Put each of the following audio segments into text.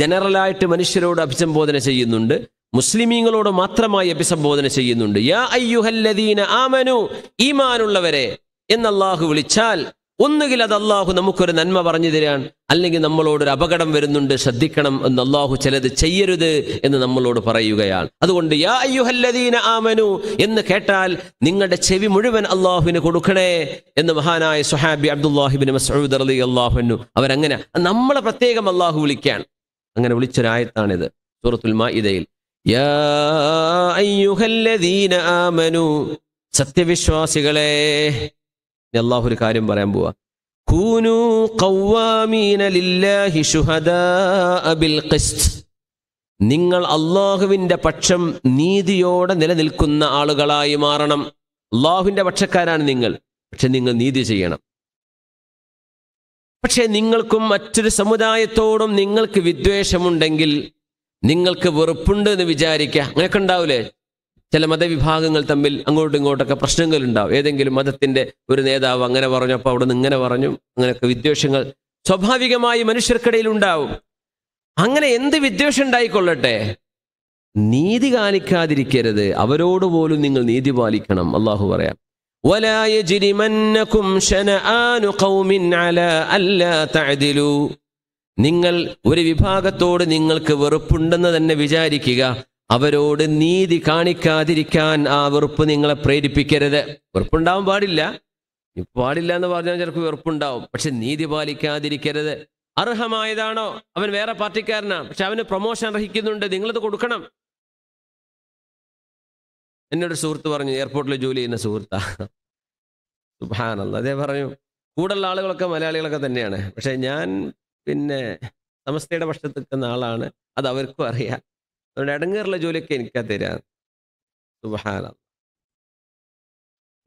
ജനറലായിട്ട് മനുഷ്യരോട് അഭിസംബോധന ചെയ്യുന്നുണ്ട് മുസ്ലിമീങ്ങളോട് മാത്രമായി അഭിസംബോധന ചെയ്യുന്നുണ്ട് യാ അയ്യുഹല്ലദീന ആമനു ഈമാനുള്ളവരെ എന്ന് അള്ളാഹു വിളിച്ചാൽ ഒന്നുകിൽ അത് അള്ളാഹു നമുക്കൊരു നന്മ പറഞ്ഞു തരാൻ അല്ലെങ്കിൽ നമ്മളോടൊരു അപകടം വരുന്നുണ്ട് ശ്രദ്ധിക്കണം എന്ന് അള്ളാഹു ചിലത് ചെയ്യരുത് എന്ന് നമ്മളോട് പറയുകയാണ് അതുകൊണ്ട് യാ അയ്യുഹല്ലദീന ആമനു എന്ന് കേട്ടാൽ നിങ്ങളുടെ ചെവി മുഴുവൻ അള്ളാഹുവിന് കൊടുക്കണേ എന്ന് മഹാനായ സുഹാബി അബ്ദുല്ലാഹിബിൻ മസൂദ് അലി അള്ളാഹുനു അവരങ്ങനെ നമ്മളെ പ്രത്യേകം അള്ളാഹു വിളിക്കാൻ അങ്ങനെ വിളിച്ചൊരായത്താണിത് സൂറത്തുൽ മാഇദയിൽ ആമനു സത്യവിശ്വാസികളെ അള്ളാഹു ഒരു കാര്യം പറയാൻ പോവാ കൂനു നിങ്ങൾ അള്ളാഹുവിന്റെ പക്ഷം നീതിയോടെ നിലനിൽക്കുന്ന ആളുകളായി മാറണം അള്ളാഹുവിന്റെ പക്ഷക്കാരാണ് നിങ്ങൾ പക്ഷെ നിങ്ങൾ നീതി ചെയ്യണം പക്ഷേ നിങ്ങൾക്കും മറ്റൊരു സമുദായത്തോടും നിങ്ങൾക്ക് വിദ്വേഷമുണ്ടെങ്കിൽ നിങ്ങൾക്ക് വെറുപ്പുണ്ട് എന്ന് വിചാരിക്കുക അങ്ങനെയൊക്കെ ഉണ്ടാവില്ലേ ചില മതവിഭാഗങ്ങൾ തമ്മിൽ അങ്ങോട്ടും ഇങ്ങോട്ടൊക്കെ പ്രശ്നങ്ങൾ ഉണ്ടാവും ഏതെങ്കിലും മതത്തിന്റെ ഒരു നേതാവ് അങ്ങനെ പറഞ്ഞു അപ്പോൾ അവിടെ നിന്ന് ഇങ്ങനെ പറഞ്ഞു അങ്ങനെയൊക്കെ വിദ്വേഷങ്ങൾ സ്വാഭാവികമായി മനുഷ്യർക്കിടയിൽ ഉണ്ടാവും അങ്ങനെ എന്ത് വിദ്വേഷം ഉണ്ടായിക്കൊള്ളട്ടെ നീതി കാണിക്കാതിരിക്കരുത് അവരോട് പോലും നിങ്ങൾ നീതി പാലിക്കണം അള്ളാഹു പറയാം ولا يجرمنكم شنآن قوم على ألا تعدلوا നിങ്ങൾ ഒരു വിഭാഗത്തോട് നിങ്ങൾക്ക് വെറുപ്പുണ്ടെന്ന് തന്നെ വിചാരിക്കുക അവരോട് നീതി കാണിക്കാതിരിക്കാൻ ആ വെറുപ്പ് നിങ്ങളെ പ്രേരിപ്പിക്കരുത് വെറുപ്പുണ്ടാവാൻ പാടില്ല പാടില്ല എന്ന് പറഞ്ഞാൽ ചിലർക്ക് വെറുപ്പുണ്ടാവും പക്ഷെ നീതി പാലിക്കാതിരിക്കരുത് അർഹമായതാണോ അവൻ വേറെ പാർട്ടിക്കാരനാണ് പക്ഷെ അവന് പ്രൊമോഷൻ അർഹിക്കുന്നുണ്ട് നിങ്ങളത് കൊടുക്കണം എന്നോട് സുഹൃത്ത് പറഞ്ഞു എയർപോർട്ടിൽ ജോലി ചെയ്യുന്ന സുഹൃത്താണ് അതേ പറഞ്ഞു കൂടുതലുള്ള ആളുകളൊക്കെ മലയാളികളൊക്കെ തന്നെയാണ് പക്ഷെ ഞാൻ പിന്നെ സമസ്തയുടെ പക്ഷത്ത് നിൽക്കുന്ന ആളാണ് അത് അവർക്കും അറിയാം അതുകൊണ്ട് ഇടങ്ങേറുള്ള ജോലിയൊക്കെ എനിക്കാ തരാം സുബാന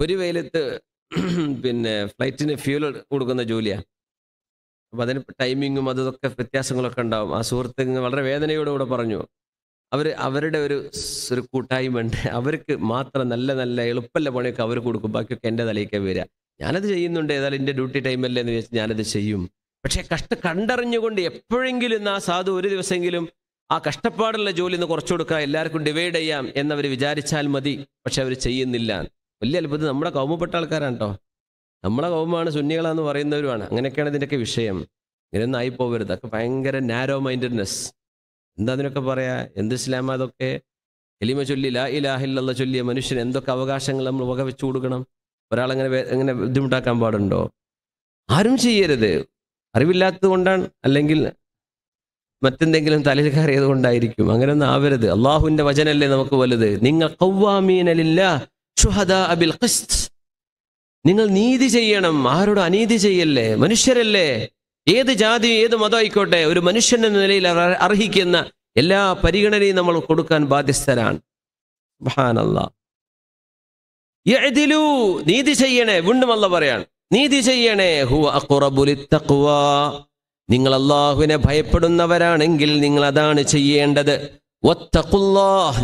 ഒരു വെയിലത്ത് പിന്നെ ഫ്ലൈറ്റിന് ഫ്യൂൽ കൊടുക്കുന്ന ജോലിയാണ് അപ്പം അതിന് ടൈമിങ്ങും അതൊക്കെ വ്യത്യാസങ്ങളൊക്കെ ഉണ്ടാവും ആ സുഹൃത്ത് വളരെ വേദനയോടുകൂടെ പറഞ്ഞു അവർ അവരുടെ ഒരു ഒരു കൂട്ടായ്മ ഉണ്ട് അവർക്ക് മാത്രം നല്ല നല്ല എളുപ്പമല്ല പണിയൊക്കെ അവർ കൊടുക്കും ബാക്കിയൊക്കെ എൻ്റെ തലയിലേക്ക് വരിക ഞാനത് ചെയ്യുന്നുണ്ട് ഏതായാലും എൻ്റെ ഡ്യൂട്ടി ടൈമല്ലേ എന്ന് വിചാരിച്ച് ഞാനത് ചെയ്യും പക്ഷേ കഷ്ട കണ്ടറിഞ്ഞുകൊണ്ട് എപ്പോഴെങ്കിലും ആ സാധു ഒരു ദിവസമെങ്കിലും ആ കഷ്ടപ്പാടുള്ള ജോലി ഒന്ന് കുറച്ചു കൊടുക്കുക എല്ലാവർക്കും ഡിവൈഡ് ചെയ്യാം എന്നവർ വിചാരിച്ചാൽ മതി പക്ഷെ അവർ ചെയ്യുന്നില്ല വലിയ അത്ഭുതം നമ്മുടെ കൗമപ്പെട്ട ആൾക്കാരാണ് കേട്ടോ നമ്മളെ കൗമമാണ് സുന്നികളാന്ന് പറയുന്നവരുമാണ് അങ്ങനെയൊക്കെയാണ് ഇതിൻ്റെയൊക്കെ വിഷയം ഇങ്ങനെയൊന്നും ആയിപ്പോവരുത് അതൊക്കെ ഭയങ്കര നാരോ മൈൻഡഡ്നെസ് എന്താ അതിനൊക്കെ പറയാ എന്ത് ഇസ്ലാമ അതൊക്കെ എലിമ ചൊല്ലി ലാ ഇലാഹില്ല ചൊല്ലിയ മനുഷ്യൻ എന്തൊക്കെ അവകാശങ്ങൾ നമ്മൾ വക വെച്ചു കൊടുക്കണം ഒരാളങ്ങനെ അങ്ങനെ ബുദ്ധിമുട്ടാക്കാൻ പാടുണ്ടോ ആരും ചെയ്യരുത് അറിവില്ലാത്തത് കൊണ്ടാണ് അല്ലെങ്കിൽ മറ്റെന്തെങ്കിലും തലയിൽ കയറിയത് കൊണ്ടായിരിക്കും അങ്ങനെയൊന്നും ആവരുത് അള്ളാഹുവിന്റെ വചനല്ലേ നമുക്ക് വലുത് നിങ്ങൾ നിങ്ങൾ നീതി ചെയ്യണം ആരോട് അനീതി ചെയ്യല്ലേ മനുഷ്യരല്ലേ ഏത് ജാതി ഏത് മതം ആയിക്കോട്ടെ ഒരു മനുഷ്യൻ എന്ന നിലയിൽ അർഹിക്കുന്ന എല്ലാ പരിഗണനയും നമ്മൾ കൊടുക്കാൻ ബാധ്യസ്ഥരാണ് നീതി ചെയ്യണേ വീണ്ടും അല്ല പറയാണ് നീതി ചെയ്യണേ നിങ്ങൾ അള്ളാഹുവിനെ ഭയപ്പെടുന്നവരാണെങ്കിൽ നിങ്ങൾ അതാണ് ചെയ്യേണ്ടത്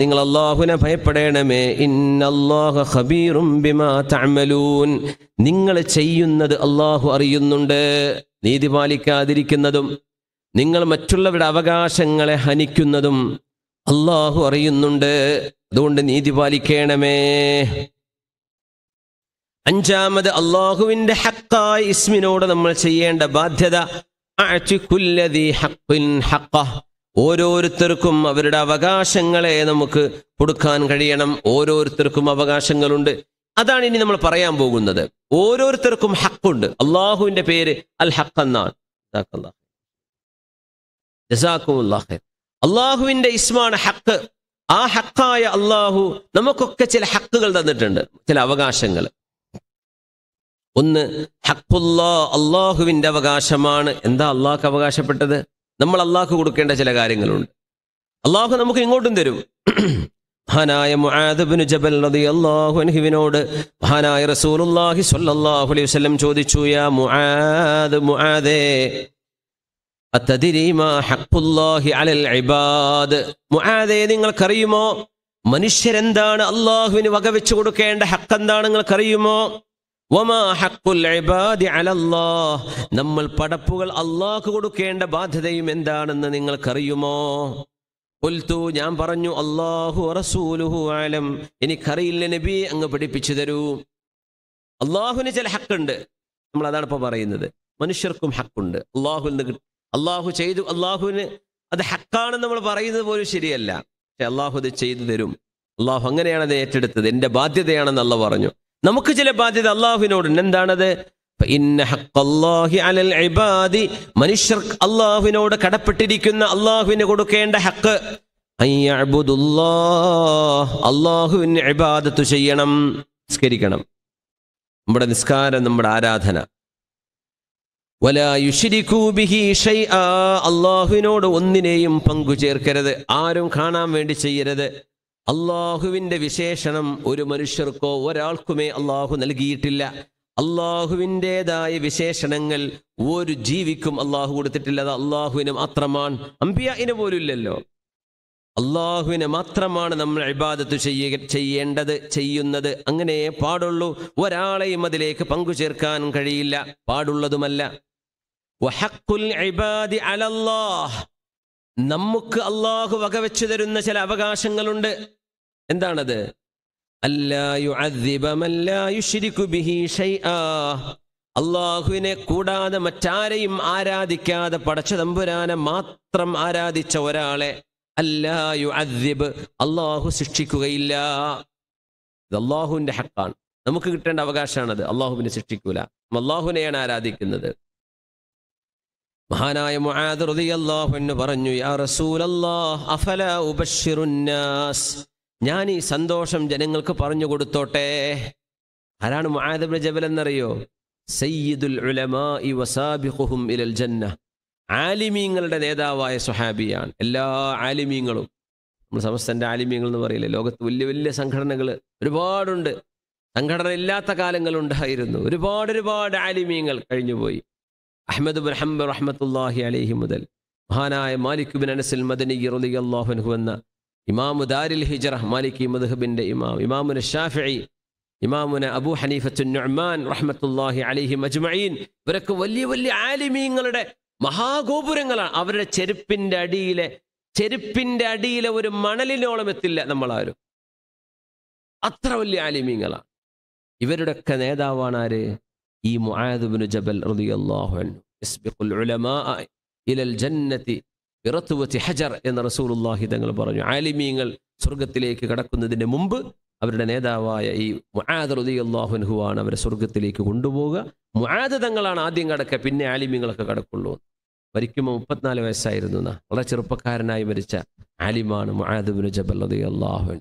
നിങ്ങൾ അള്ളാഹുവിനെ ഭയപ്പെടേണമേ നിങ്ങൾ ചെയ്യുന്നത് അള്ളാഹു അറിയുന്നുണ്ട് നീതി പാലിക്കാതിരിക്കുന്നതും നിങ്ങൾ മറ്റുള്ളവരുടെ അവകാശങ്ങളെ ഹനിക്കുന്നതും അള്ളാഹു അറിയുന്നുണ്ട് അതുകൊണ്ട് നീതി പാലിക്കണമേ അഞ്ചാമത് അള്ളാഹുവിന്റെ ഹക്കായ ഇസ്മിനോട് നമ്മൾ ചെയ്യേണ്ട ബാധ്യത ഓരോരുത്തർക്കും അവരുടെ അവകാശങ്ങളെ നമുക്ക് കൊടുക്കാൻ കഴിയണം ഓരോരുത്തർക്കും അവകാശങ്ങളുണ്ട് അതാണ് ഇനി നമ്മൾ പറയാൻ പോകുന്നത് ഓരോരുത്തർക്കും ഹക്കുണ്ട് അള്ളാഹുവിന്റെ പേര് അൽ ഹക്ക് എന്നാണ് അള്ളാഹുവിന്റെ ഇസ്മാണ് ഹക്ക് ആ ഹക്കായ അള്ളാഹു നമുക്കൊക്കെ ചില ഹക്കുകൾ തന്നിട്ടുണ്ട് ചില അവകാശങ്ങൾ ഒന്ന് ഹക്കുല്ലാ അള്ളാഹുവിന്റെ അവകാശമാണ് എന്താ അള്ളാഹ്ക്ക് അവകാശപ്പെട്ടത് നമ്മൾ അള്ളാഹ്ക്ക് കൊടുക്കേണ്ട ചില കാര്യങ്ങളുണ്ട് അള്ളാഹു നമുക്ക് ഇങ്ങോട്ടും തരും മഹാനായ മുആദബിനു ജബൽ റളിയല്ലാഹു അൻഹുവിനോട് മഹാനായ റസൂലുള്ളാഹി സ്വല്ലല്ലാഹു അലൈഹി വസല്ലം ചോദിച്ചു യാ മുആദ് മുആദേ അത്തദിരി മാ ഹഖുല്ലാഹി അലൽ ഇബാദ് മുആദേ നിങ്ങൾക്കറിയുമോ മനുഷ്യരെന്താണ് അള്ളാഹുവിന് വകവെച്ചു കൊടുക്കേണ്ട ഹക്ക് എന്താണ് നിങ്ങൾക്കറിയുമോ നമ്മൾ പടപ്പുകൾ അള്ളാഹ് കൊടുക്കേണ്ട ബാധ്യതയും എന്താണെന്ന് നിങ്ങൾക്കറിയുമോ ഉൽത്തു ഞാൻ പറഞ്ഞു അള്ളാഹു റസൂലുഹു ആലം എനിക്കറിയില്ല നബി അങ്ങ് പഠിപ്പിച്ചു തരൂ അള്ളാഹുവിന് ചില ഹക്കുണ്ട് നമ്മൾ അതാണ് ഇപ്പോൾ പറയുന്നത് മനുഷ്യർക്കും ഹക്കുണ്ട് അള്ളാഹു അള്ളാഹു ചെയ്തു അള്ളാഹുവിന് അത് ഹക്കാണെന്ന് നമ്മൾ പറയുന്നത് പോലും ശരിയല്ല പക്ഷെ അള്ളാഹു അത് ചെയ്തു തരും അള്ളാഹു അങ്ങനെയാണ് അത് ഏറ്റെടുത്തത് എൻ്റെ ബാധ്യതയാണെന്ന് അല്ല പറഞ്ഞു നമുക്ക് ചില ബാധ്യത അള്ളാഹുവിനോടുണ്ട് എന്താണത് മനുഷ്യർ അള്ളാഹുവിനോട് കടപ്പെട്ടിരിക്കുന്ന അള്ളാഹുവിന് കൊടുക്കേണ്ട ഹക്ക് അള്ളാഹുവിന് ഇബാദത്ത് ചെയ്യണം നിസ്കരിക്കണം നമ്മുടെ നിസ്കാരം നമ്മുടെ ആരാധന അള്ളാഹുവിനോട് ഒന്നിനെയും പങ്കു ചേർക്കരുത് ആരും കാണാൻ വേണ്ടി ചെയ്യരുത് അള്ളാഹുവിൻ്റെ വിശേഷണം ഒരു മനുഷ്യർക്കോ ഒരാൾക്കുമേ അള്ളാഹു നൽകിയിട്ടില്ല അള്ളാഹുവിൻ്റെതായ വിശേഷണങ്ങൾ ഒരു ജീവിക്കും അള്ളാഹു കൊടുത്തിട്ടില്ല അത് അള്ളാഹുവിനും അത്രമാണ് അമ്പിയായിന് പോലും ഇല്ലല്ലോ അള്ളാഹുവിനെ മാത്രമാണ് നമ്മൾ ഇബാദത്ത് ചെയ്യ ചെയ്യേണ്ടത് ചെയ്യുന്നത് അങ്ങനെ പാടുള്ളൂ ഒരാളെയും അതിലേക്ക് പങ്കു ചേർക്കാൻ കഴിയില്ല പാടുള്ളതുമല്ല നമുക്ക് അള്ളാഹു വകവെച്ചു തരുന്ന ചില അവകാശങ്ങളുണ്ട് എന്താണത് അള്ളാഹുവിനെ കൂടാതെ മറ്റാരെയും ആരാധിക്കാതെ പടച്ച തമ്പുരാനെ മാത്രം ആരാധിച്ച ഒരാളെ അല്ലായു അദ്ദിബ് അള്ളാഹു ശിക്ഷിക്കുകയില്ല ഇത് അള്ളാഹുവിൻ്റെ ഹക്കാണ് നമുക്ക് കിട്ടേണ്ട അവകാശമാണത് അള്ളാഹുവിനെ ശിക്ഷിക്കൂല അള്ളാഹുവിനെയാണ് ആരാധിക്കുന്നത് മഹാനായ മുആദ് റളിയല്ലാഹു അൻഹു പറഞ്ഞു യാ റസൂലല്ലാഹ് അഫല ഉബശ്ശിറുന്നാസ് ഞാൻ ഈ സന്തോഷം ജനങ്ങൾക്ക് പറഞ്ഞു കൊടുത്തോട്ടെ ആരാണ് മുആദബിന് ജബൽ എന്നറിയോ സയ്യിദുൽ ഇലൽ ജന്ന ആലിമീങ്ങളുടെ നേതാവായ സുഹാബിയാണ് എല്ലാ ആലിമീങ്ങളും നമ്മൾ സമസ്തൻ്റെ ആലിമീങ്ങൾ എന്ന് പറയില്ലേ ലോകത്ത് വലിയ വലിയ സംഘടനകൾ ഒരുപാടുണ്ട് സംഘടന ഇല്ലാത്ത കാലങ്ങളുണ്ടായിരുന്നു ഒരുപാട് ഒരുപാട് ആലിമീങ്ങൾ കഴിഞ്ഞുപോയി അഹമ്മദ് ബിൻ റഹ്മത്തുല്ലാഹി അലഹി മുതൽ മഹാനായ മാലിക് ബിൻ അനസിൽ മദനി അള്ളാഹുഹു എന്ന ഇമാമു ദാരിൽ ഹിജർ മാലിക്കി മദ്ഹബിൻ്റെ ഇമാം ഇമാമുന ഷാഫി ഇമാമുന അബു ഹനീഫത്തു നൊഹ്മാൻ റഹ്മത്തുല്ലാഹി അലിഹി മജ്മഈൻ ഇവരൊക്കെ വലിയ വലിയ ആലിമീങ്ങളുടെ മഹാഗോപുരങ്ങളാണ് അവരുടെ ചെരുപ്പിൻ്റെ അടിയിലെ ചെരുപ്പിൻ്റെ അടിയിലെ ഒരു മണലിനോളം എത്തില്ല നമ്മളാരും അത്ര വലിയ ആലിമീങ്ങളാണ് ഇവരുടെയൊക്കെ നേതാവാണ് ആര് ഈ മുആദുബിന് ജബൽ റളിയല്ലാഹു ഉലമാ ഇലൽ ജന്നതി ഇറത്തുവത്തി ഹജർ എന്ന റസൂലുള്ളാഹി തങ്ങൾ പറഞ്ഞു ആലിമീങ്ങൾ സ്വർഗത്തിലേക്ക് കടക്കുന്നതിന് മുമ്പ് അവരുടെ നേതാവായ ഈ മുആദ് റുദി ആണ് അവരെ സ്വർഗത്തിലേക്ക് കൊണ്ടുപോവുക മുആദ് തങ്ങളാണ് ആദ്യം കടക്കുക പിന്നെ ആലിമീങ്ങളൊക്കെ കടക്കുള്ളൂ മരിക്കുമ്പോൾ മുപ്പത്തിനാല് വയസ്സായിരുന്നു എന്നാ വളരെ ചെറുപ്പക്കാരനായി മരിച്ച ആലിമാണ് ബിൻ ജബൽ റതി അള്ളാഹുൻ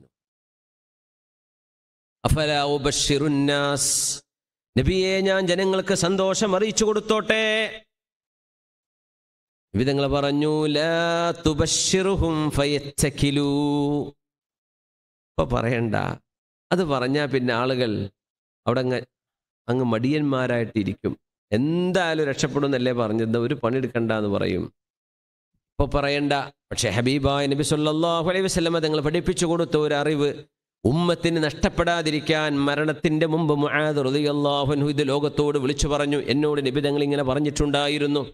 നബിയെ ഞാൻ ജനങ്ങൾക്ക് സന്തോഷം അറിയിച്ചു കൊടുത്തോട്ടെ വിധങ്ങൾ പറഞ്ഞു ഇപ്പൊ പറയണ്ട അത് പറഞ്ഞാൽ പിന്നെ ആളുകൾ അവിടെ അങ്ങ് അങ്ങ് മടിയന്മാരായിട്ടിരിക്കും എന്തായാലും രക്ഷപ്പെടുന്നല്ലേ പറഞ്ഞത് ഒരു പണിയെടുക്കണ്ട എന്ന് പറയും ഇപ്പൊ പറയണ്ട പക്ഷെ ഹബീബായ നബി സല്ലാഹു അലൈഹി വസ്ലമ തങ്ങൾ പഠിപ്പിച്ചു കൊടുത്ത ഒരു അറിവ് ഉമ്മത്തിന് നഷ്ടപ്പെടാതിരിക്കാൻ മരണത്തിന്റെ മുമ്പ് മുഹാദ് അൻഹു ഇത് ലോകത്തോട് വിളിച്ചു പറഞ്ഞു എന്നോട് തങ്ങൾ ഇങ്ങനെ പറഞ്ഞിട്ടുണ്ടായിരുന്നു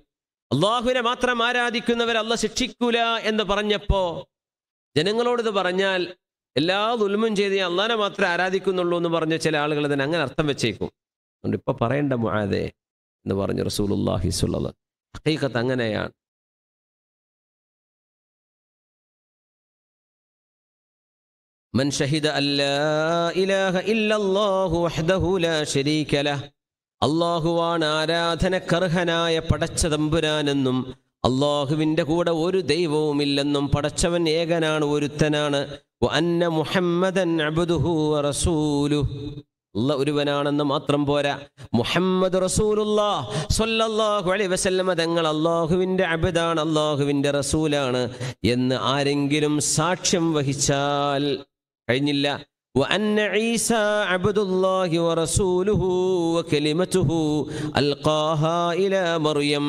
അള്ളാഹുവിനെ മാത്രം ആരാധിക്കുന്നവർ അല്ല ശിക്ഷിക്കൂല എന്ന് പറഞ്ഞപ്പോൾ ഇത് പറഞ്ഞാൽ എല്ലാ ദുൽമും ചെയ്ത് അള്ളാഹനെ മാത്രമേ ആരാധിക്കുന്നുള്ളൂ എന്ന് പറഞ്ഞ ചില ആളുകൾ ഇതിനെ അങ്ങനെ അർത്ഥം വെച്ചേക്കും അതുകൊണ്ട് ഇപ്പൊ പറയേണ്ട മുഹാദെ എന്ന് പറഞ്ഞു റസൂൽ സുള്ളത് ഹക്കീക്കത്ത് അങ്ങനെയാണ് മൻ شهد അല്ലാ ഇലാഹ ഇല്ലല്ലാഹു വഹ്ദഹു ലാ وحده ലഹു അള്ളാഹുവാണ് ആരാധനക്കർഹനായ പടച്ച തമ്പുരാനെന്നും അള്ളാഹുവിൻ്റെ കൂടെ ഒരു ദൈവവുമില്ലെന്നും പടച്ചവൻ ഏകനാണ് ഒരുത്തനാണ് അന്ന മുഹമ്മദൻ റസൂലു ഉള്ള ഒരുവനാണെന്ന് മാത്രം പോരാ മുഹമ്മദ് റസൂലുല്ലാഹു തങ്ങൾ അള്ളാഹുവിൻ്റെ അബിദാണ് അള്ളാഹുവിന്റെ റസൂലാണ് എന്ന് ആരെങ്കിലും സാക്ഷ്യം വഹിച്ചാൽ കഴിഞ്ഞില്ല وأن عيسى عبد الله ورسوله وكلمته ألقاها إلى مريم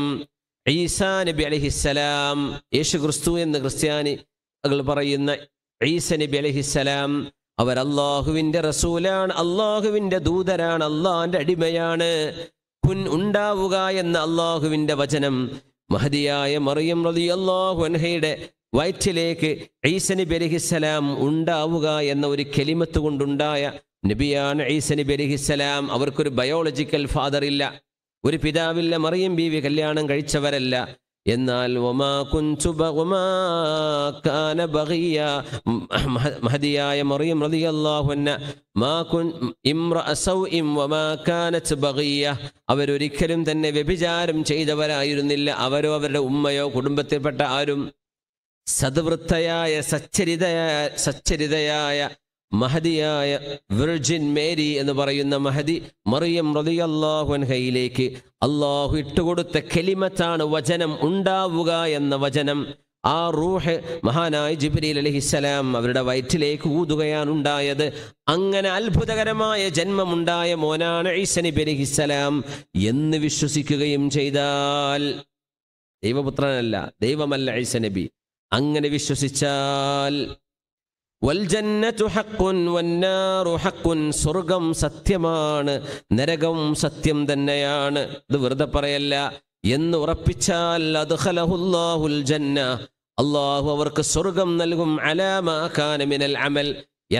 ഈസാ നബി അലഹിസ്സലാം യേശു ക്രിസ്തു എന്ന ക്രിസ്ത്യാനി പറയുന്ന ഈസ നബി അലഹിസ്സലാം അവർ അള്ളാഹുവിൻ്റെ റസൂലാണ് അള്ളാഹുവിൻ്റെ ദൂതരാണ് അള്ളാഹിൻ്റെ അടിമയാണ് കുൻ ഉണ്ടാവുക എന്ന അള്ളാഹുവിൻ്റെ വചനം മഹതിയായ മറിയം റലി അള്ളാഹു അൻഹയുടെ വയറ്റിലേക്ക് ഈസനബി അലഹിസ്സലാം ഉണ്ടാവുക എന്ന ഒരു കെലിമത്ത് കൊണ്ടുണ്ടായ നബിയാണ് ഈസനബി അലഹിസ്സലാം അവർക്കൊരു ബയോളജിക്കൽ ഫാദർ ഇല്ല ഒരു പിതാവില്ല മറിയം ബീവി കല്യാണം കഴിച്ചവരല്ല എന്നാൽ മഹതിയായ മറിയം അവരൊരിക്കലും തന്നെ വ്യഭിചാരം ചെയ്തവരായിരുന്നില്ല അവരോ അവരുടെ ഉമ്മയോ കുടുംബത്തിൽപ്പെട്ട ആരും സദ്വൃത്തയായ സച്ചരിതയായ സച്ചരിതയായ മഹദിയായ വിർജിൻ മേരി എന്ന് പറയുന്ന മഹദി മറിയം റതിയല്ലാഹുൻഹയിലേക്ക് അള്ളാഹു ഇട്ടുകൊടുത്ത കെലിമത്താണ് വചനം ഉണ്ടാവുക എന്ന വചനം ആ റൂഹ് മഹാനായ ജിബ്രീൽ അലഹിസ്സലാം അവരുടെ വയറ്റിലേക്ക് ഊതുകയാണ് ഉണ്ടായത് അങ്ങനെ അത്ഭുതകരമായ ജന്മമുണ്ടായ മോനാണ് ഈസനബി അലഹിസ്സലാം എന്ന് വിശ്വസിക്കുകയും ചെയ്താൽ ദൈവപുത്രനല്ല ദൈവമല്ല ഐസനബി അങ്ങനെ വിശ്വസിച്ചാൽ സ്വർഗം സത്യമാണ് നരകം സത്യം തന്നെയാണ് ഇത് വെറുതെ പറയല്ല എന്ന് ഉറപ്പിച്ചാൽ അദ്ഹലഹുല്ലാഹുൽ ജന്ന അള്ളാഹു അവർക്ക് സ്വർഗം നൽകും അലാമാനമിനൽ അമൽ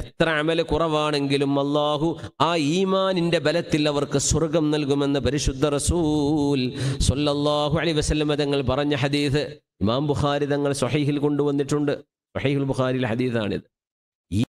എത്ര അമൽ കുറവാണെങ്കിലും അള്ളാഹു ആ ഈമാനിന്റെ ബലത്തിൽ അവർക്ക് സ്വർഗം നൽകുമെന്ന് പരിശുദ്ധ റസൂൽ സൊല്ലാഹു അലി വസല്ലം തങ്ങൾ പറഞ്ഞ ഹദീസ് ഇമാം ബുഖാരി തങ്ങൾ സൊഹൈഹിൽ കൊണ്ടുവന്നിട്ടുണ്ട് സൊഹൈഹുൽ ബുഖാരിയിലെ ഹദീദാണിത്